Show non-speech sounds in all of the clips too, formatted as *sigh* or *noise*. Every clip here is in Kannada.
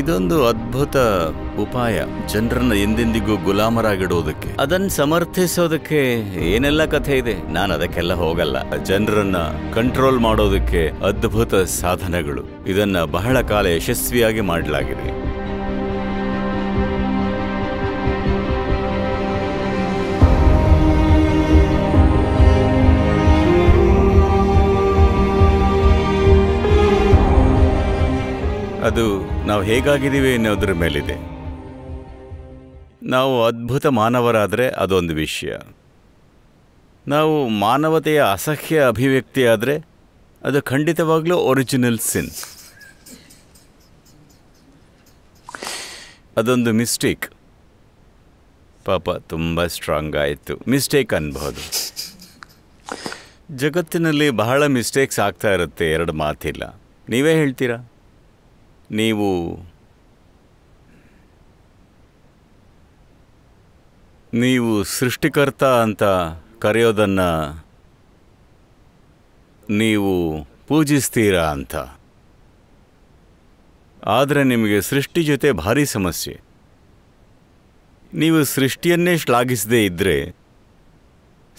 ಇದೊಂದು ಅದ್ಭುತ ಉಪಾಯ ಜನರನ್ನ ಎಂದೆಂದಿಗೂ ಗುಲಾಮರಾಗಿಡೋದಕ್ಕೆ ಅದನ್ನ ಸಮರ್ಥಿಸೋದಕ್ಕೆ ಏನೆಲ್ಲ ಕಥೆ ಇದೆ ನಾನು ಅದಕ್ಕೆಲ್ಲ ಹೋಗಲ್ಲ ಜನರನ್ನ ಕಂಟ್ರೋಲ್ ಮಾಡೋದಕ್ಕೆ ಅದ್ಭುತ ಸಾಧನಗಳು ಇದನ್ನ ಬಹಳ ಕಾಲ ಯಶಸ್ವಿಯಾಗಿ ಮಾಡಲಾಗಿದೆ ನಾವು ಹೇಗಾಗಿದ್ದೀವಿ ಅನ್ನೋದ್ರ ಮೇಲಿದೆ ನಾವು ಅದ್ಭುತ ಮಾನವರಾದರೆ ಅದೊಂದು ವಿಷಯ ನಾವು ಮಾನವತೆಯ ಅಸಹ್ಯ ಅಭಿವ್ಯಕ್ತಿ ಆದರೆ ಅದು ಖಂಡಿತವಾಗಲೂ ಒರಿಜಿನಲ್ ಸಿನ್ ಅದೊಂದು ಮಿಸ್ಟೇಕ್ ಪಾಪ ತುಂಬ ಸ್ಟ್ರಾಂಗ್ ಆಯಿತು ಮಿಸ್ಟೇಕ್ ಅನ್ಬೋದು ಜಗತ್ತಿನಲ್ಲಿ ಬಹಳ ಮಿಸ್ಟೇಕ್ಸ್ ಆಗ್ತಾ ಇರುತ್ತೆ ಎರಡು ಮಾತಿಲ್ಲ ನೀವೇ ಹೇಳ್ತೀರಾ ನೀವು ನೀವು ಸೃಷ್ಟಿಕರ್ತ ಅಂತ ಕರೆಯೋದನ್ನು ನೀವು ಪೂಜಿಸ್ತೀರಾ ಅಂತ ಆದರೆ ನಿಮಗೆ ಸೃಷ್ಟಿ ಜೊತೆ ಭಾರಿ ಸಮಸ್ಯೆ ನೀವು ಸೃಷ್ಟಿಯನ್ನೇ ಶ್ಲಾಘಿಸದೇ ಇದ್ದರೆ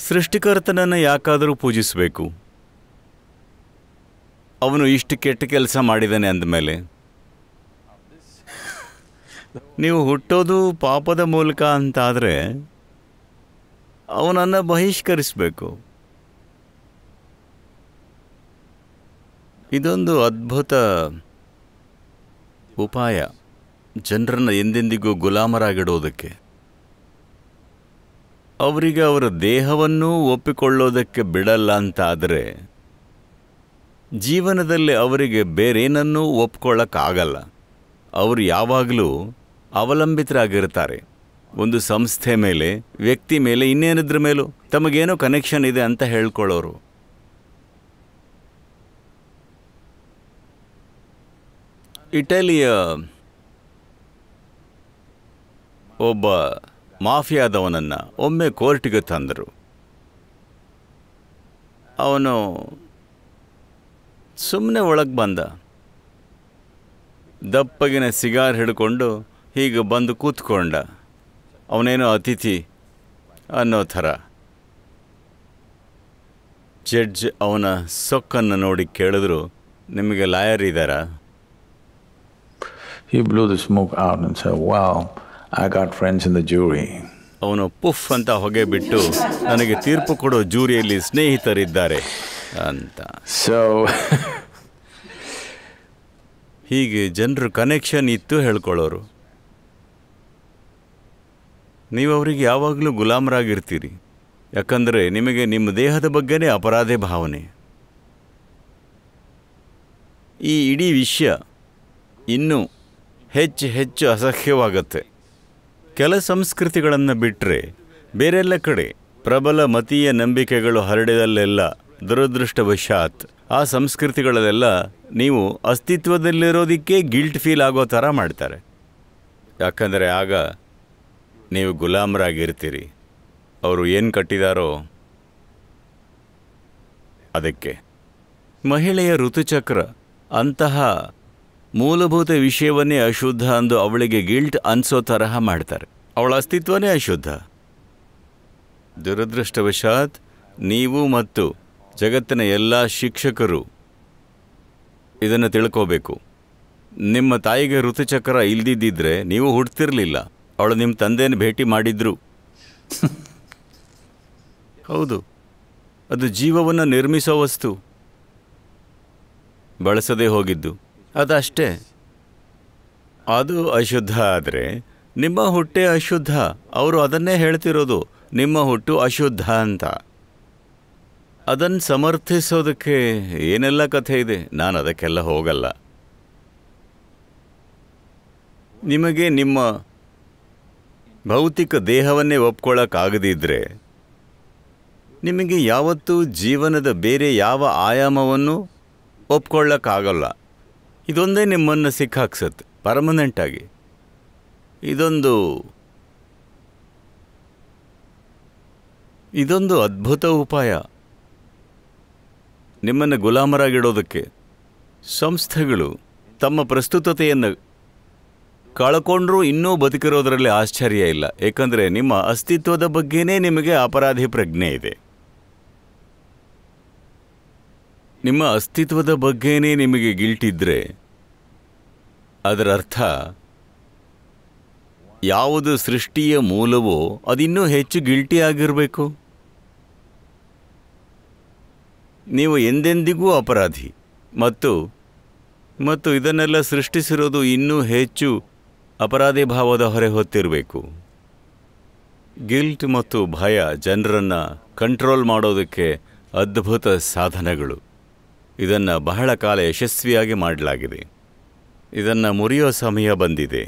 ಸೃಷ್ಟಿಕರ್ತನನ್ನು ಯಾಕಾದರೂ ಪೂಜಿಸಬೇಕು ಅವನು ಇಷ್ಟು ಕೆಟ್ಟ ಕೆಲಸ ಮಾಡಿದ್ದಾನೆ ಅಂದಮೇಲೆ ನೀವು ಹುಟ್ಟೋದು ಪಾಪದ ಮೂಲಕ ಅಂತಾದರೆ ಅವನನ್ನು ಬಹಿಷ್ಕರಿಸಬೇಕು ಇದೊಂದು ಅದ್ಭುತ ಉಪಾಯ ಜನರನ್ನು ಎಂದೆಂದಿಗೂ ಗುಲಾಮರಾಗಿಡೋದಕ್ಕೆ ಅವರಿಗೆ ಅವರ ದೇಹವನ್ನು ಒಪ್ಪಿಕೊಳ್ಳೋದಕ್ಕೆ ಬಿಡಲ್ಲ ಅಂತ ಆದರೆ ಜೀವನದಲ್ಲಿ ಅವರಿಗೆ ಬೇರೇನನ್ನೂ ಒಪ್ಕೊಳ್ಳೋಕ್ಕಾಗಲ್ಲ ಅವರು ಯಾವಾಗಲೂ ಅವಲಂಬಿತರಾಗಿರ್ತಾರೆ ಒಂದು ಸಂಸ್ಥೆ ಮೇಲೆ ವ್ಯಕ್ತಿ ಮೇಲೆ ಇನ್ನೇನಿದ್ರ ಮೇಲೂ ತಮಗೇನೋ ಕನೆಕ್ಷನ್ ಇದೆ ಅಂತ ಹೇಳ್ಕೊಳ್ಳೋರು ಇಟಲಿಯ ಒಬ್ಬ ಮಾಫಿಯಾದವನನ್ನು ಒಮ್ಮೆ ಕೋರ್ಟಿಗೆ ತಂದರು ಅವನು ಸುಮ್ಮನೆ ಒಳಗೆ ಬಂದ ದಪ್ಪಗಿನ ಸಿಗಾರ್ ಹಿಡ್ಕೊಂಡು ಹೀಗೆ ಬಂದು ಕೂತ್ಕೊಂಡ ಅವನೇನೋ ಅತಿಥಿ ಅನ್ನೋ ಥರ ಜಡ್ಜ್ ಅವನ ಸೊಕ್ಕನ್ನು ನೋಡಿ ಕೇಳಿದ್ರು ನಿಮಗೆ ಲಾಯರ್ ಇದ್ದಾರಾ He blew the smoke out and said, wow, ಅವನು ಪುಫ್ ಅಂತ ಹೊಗೆ ಬಿಟ್ಟು ನನಗೆ ತೀರ್ಪು ಕೊಡೋ ಜೂರಿಯಲ್ಲಿ ಸ್ನೇಹಿತರಿದ್ದಾರೆ ಅಂತ ಸೊ *laughs* ಹೀಗೆ ಜನರು ಕನೆಕ್ಷನ್ ಇತ್ತು ಹೇಳ್ಕೊಳ್ಳೋರು ನೀವು ಅವರಿಗೆ ಯಾವಾಗಲೂ ಗುಲಾಮರಾಗಿರ್ತೀರಿ ಯಾಕಂದರೆ ನಿಮಗೆ ನಿಮ್ಮ ದೇಹದ ಬಗ್ಗೆನೇ ಅಪರಾಧೆ ಭಾವನೆ ಈ ಇಡೀ ವಿಷಯ ಇನ್ನೂ ಹೆಚ್ಚು ಹೆಚ್ಚು ಅಸಹ್ಯವಾಗತ್ತೆ ಕೆಲ ಸಂಸ್ಕೃತಿಗಳನ್ನು ಬಿಟ್ಟರೆ ಬೇರೆಲ್ಲ ಕಡೆ ಪ್ರಬಲ ಮತೀಯ ನಂಬಿಕೆಗಳು ಹರಡಿದಲ್ಲೆಲ್ಲ ದುರದೃಷ್ಟವಶಾತ್ ಆ ಸಂಸ್ಕೃತಿಗಳಲ್ಲೆಲ್ಲ ನೀವು ಅಸ್ತಿತ್ವದಲ್ಲಿರೋದಕ್ಕೆ ಗಿಲ್ಟ್ ಫೀಲ್ ಆಗೋ ಥರ ಮಾಡ್ತಾರೆ ಯಾಕಂದರೆ ಆಗ ನೀವು ಗುಲಾಮರಾಗಿರ್ತೀರಿ ಅವರು ಏನು ಕಟ್ಟಿದಾರೋ ಅದಕ್ಕೆ ಮಹಿಳೆಯ ಋತುಚಕ್ರ ಅಂತಹ ಮೂಲಭೂತ ವಿಷಯವನ್ನೇ ಅಶುದ್ಧ ಅಂದು ಅವಳಿಗೆ ಗಿಲ್ಟ್ ಅನ್ಸೋ ತರಹ ಮಾಡ್ತಾರೆ ಅವಳ ಅಸ್ತಿತ್ವನೇ ಅಶುದ್ಧ ದುರದೃಷ್ಟವಶಾತ್ ನೀವು ಮತ್ತು ಜಗತ್ತಿನ ಎಲ್ಲ ಶಿಕ್ಷಕರು ಇದನ್ನು ತಿಳ್ಕೋಬೇಕು ನಿಮ್ಮ ತಾಯಿಗೆ ಋತುಚಕ್ರ ಇಲ್ದಿದ್ದಿದ್ರೆ ನೀವು ಹುಡ್ತಿರ್ಲಿಲ್ಲ ಅವಳು ನಿಮ್ಮ ತಂದೆಯನ್ನು ಭೇಟಿ ಮಾಡಿದ್ರು *laughs* ಹೌದು ಅದು ಜೀವವನ್ನು ನಿರ್ಮಿಸೋ ವಸ್ತು ಬಳಸದೇ ಹೋಗಿದ್ದು ಅದಷ್ಟೇ ಅದು ಅಶುದ್ಧ ಆದರೆ ನಿಮ್ಮ ಹುಟ್ಟೆ ಅಶುದ್ಧ ಅವರು ಅದನ್ನೇ ಹೇಳ್ತಿರೋದು ನಿಮ್ಮ ಹುಟ್ಟು ಅಶುದ್ಧ ಅಂತ ಅದನ್ನು ಸಮರ್ಥಿಸೋದಕ್ಕೆ ಏನೆಲ್ಲ ಕಥೆ ಇದೆ ನಾನು ಅದಕ್ಕೆಲ್ಲ ಹೋಗಲ್ಲ ನಿಮಗೆ ನಿಮ್ಮ ಭೌತಿಕ ದೇಹವನ್ನೇ ಒಪ್ಕೊಳ್ಳೋಕ್ಕಾಗದಿದ್ದರೆ ನಿಮಗೆ ಯಾವತ್ತೂ ಜೀವನದ ಬೇರೆ ಯಾವ ಆಯಾಮವನ್ನು ಒಪ್ಕೊಳ್ಳೋಕ್ಕಾಗಲ್ಲ ಇದೊಂದೇ ನಿಮ್ಮನ್ನು ಸಿಕ್ಕಾಕ್ಸತ್ತೆ ಪರ್ಮನೆಂಟಾಗಿ ಇದೊಂದು ಇದೊಂದು ಅದ್ಭುತ ಉಪಾಯ ನಿಮ್ಮನ್ನು ಗುಲಾಮರಾಗಿಡೋದಕ್ಕೆ ಸಂಸ್ಥೆಗಳು ತಮ್ಮ ಪ್ರಸ್ತುತತೆಯನ್ನು ಕಳ್ಕೊಂಡ್ರೂ ಇನ್ನೂ ಬದುಕಿರೋದರಲ್ಲಿ ಆಶ್ಚರ್ಯ ಇಲ್ಲ ಏಕೆಂದರೆ ನಿಮ್ಮ ಅಸ್ತಿತ್ವದ ಬಗ್ಗೆನೇ ನಿಮಗೆ ಅಪರಾಧಿ ಪ್ರಜ್ಞೆ ಇದೆ ನಿಮ್ಮ ಅಸ್ತಿತ್ವದ ಬಗ್ಗೆನೇ ನಿಮಗೆ ಗಿಲ್ಟಿದ್ರೆ ಅದರ ಯಾವುದು ಸೃಷ್ಟಿಯ ಮೂಲವೋ ಅದಿನ್ನೂ ಹೆಚ್ಚು ಗಿಲ್ಟಿ ಆಗಿರಬೇಕು ನೀವು ಎಂದೆಂದಿಗೂ ಅಪರಾಧಿ ಮತ್ತು ಮತ್ತು ಇದನ್ನೆಲ್ಲ ಸೃಷ್ಟಿಸಿರೋದು ಇನ್ನೂ ಹೆಚ್ಚು ಅಪರಾಧಿ ಭಾವದ ಹೊರೆ ಹೊತ್ತಿರಬೇಕು ಗಿಲ್ಟ್ ಮತ್ತು ಭಯ ಜನರನ್ನು ಕಂಟ್ರೋಲ್ ಮಾಡೋದಕ್ಕೆ ಅದ್ಭುತ ಸಾಧನಗಳು ಇದನ್ನು ಬಹಳ ಕಾಲ ಯಶಸ್ವಿಯಾಗಿ ಮಾಡಲಾಗಿದೆ ಇದನ್ನು ಮುರಿಯೋ ಸಮಯ ಬಂದಿದೆ